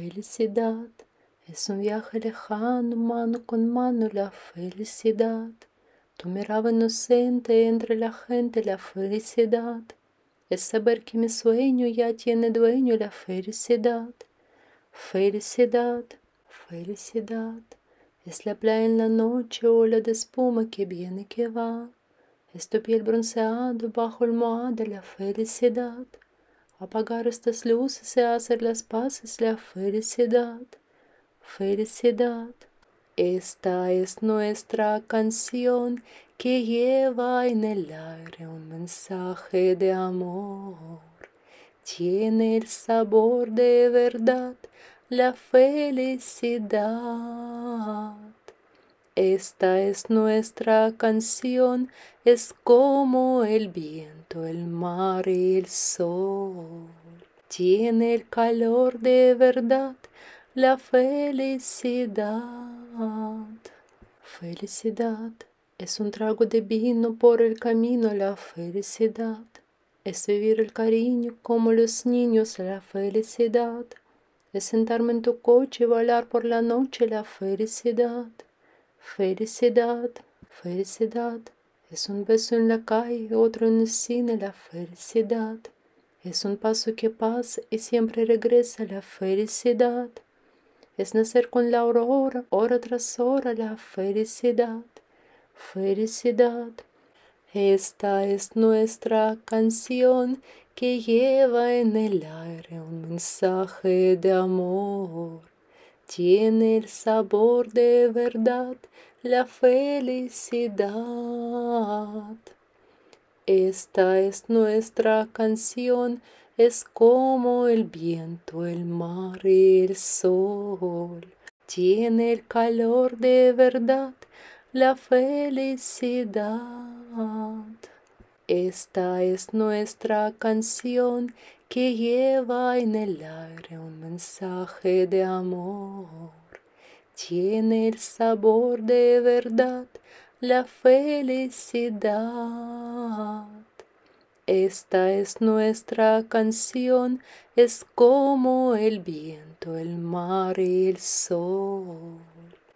felicidad es un viaje lejano, mano con mano, la felicidad. Tu mirada inocente entre la gente, la felicidad. Es saber que mi sueño ya tiene dueño, la felicidad. Felicidad, felicidad. Es la playa en la noche, ola de espuma que viene que va. Es tu piel bronceada bajo el de la felicidad. Apagar estas luces se hacer las paces la felicidad, felicidad. Esta es nuestra canción que lleva en el aire un mensaje de amor. Tiene el sabor de verdad, la felicidad. Esta es nuestra canción, es como el viento, el mar y el sol. Tiene el calor de verdad, la felicidad. Felicidad es un trago de vino por el camino, la felicidad. Es vivir el cariño como los niños, la felicidad. Es sentarme en tu coche y bailar por la noche, la felicidad. Felicidad, felicidad. Es un beso en la calle, otro en el cine, la felicidad. Es un paso que pasa y siempre regresa la felicidad. Es nacer con la aurora, hora tras hora, la felicidad. Felicidad. Esta es nuestra canción que lleva en el aire un mensaje de amor tiene el sabor de verdad, la felicidad. Esta es nuestra canción, es como el viento, el mar y el sol. Tiene el calor de verdad, la felicidad. Esta es nuestra canción, que lleva en el aire un mensaje de amor. Tiene el sabor de verdad, la felicidad. Esta es nuestra canción, es como el viento, el mar y el sol.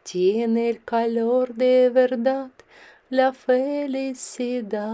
Tiene el calor de verdad, la felicidad.